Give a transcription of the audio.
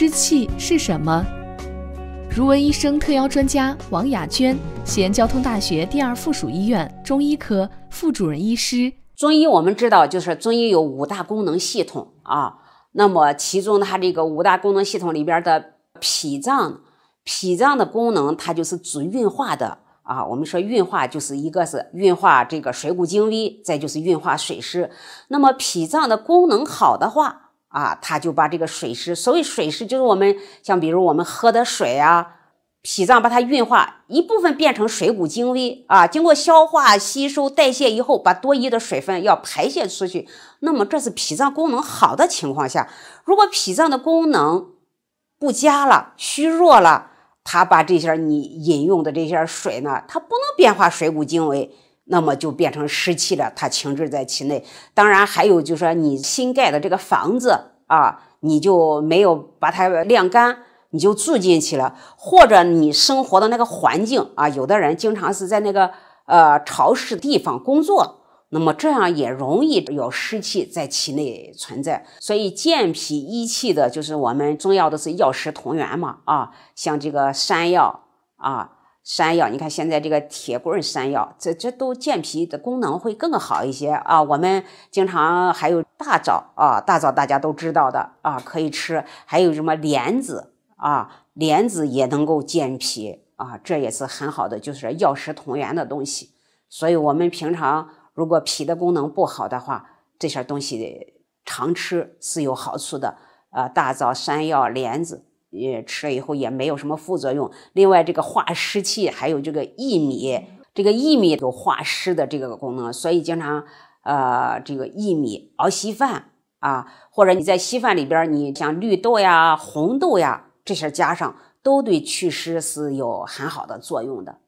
湿气是什么？如闻医生特邀专家王亚娟，西安交通大学第二附属医院中医科副主任医师。中医我们知道，就是中医有五大功能系统啊。那么，其中它这个五大功能系统里边的脾脏，脾脏的功能它就是主运化的啊。我们说运化就是一个是运化这个水谷精微，再就是运化水湿。那么，脾脏的功能好的话。啊，他就把这个水湿，所谓水湿就是我们像比如我们喝的水啊，脾脏把它运化一部分变成水谷精微啊，经过消化、吸收、代谢以后，把多余的水分要排泄出去。那么这是脾脏功能好的情况下，如果脾脏的功能不佳了、虚弱了，他把这些你饮用的这些水呢，它不能变化水谷精微。那么就变成湿气了，它停滞在体内。当然还有，就是说你新盖的这个房子啊，你就没有把它晾干，你就住进去了，或者你生活的那个环境啊，有的人经常是在那个呃潮湿地方工作，那么这样也容易有湿气在体内存在。所以健脾益气的，就是我们中药的是药食同源嘛，啊，像这个山药啊。山药，你看现在这个铁棍山药，这这都健脾的功能会更好一些啊。我们经常还有大枣啊，大枣大家都知道的啊，可以吃。还有什么莲子啊，莲子也能够健脾啊，这也是很好的，就是药食同源的东西。所以，我们平常如果脾的功能不好的话，这些东西常吃是有好处的啊。大枣、山药、莲子。也吃了以后也没有什么副作用。另外，这个化湿气还有这个薏米，这个薏米有化湿的这个功能，所以经常呃这个薏米熬稀饭啊，或者你在稀饭里边你像绿豆呀、红豆呀这些加上，都对祛湿是有很好的作用的。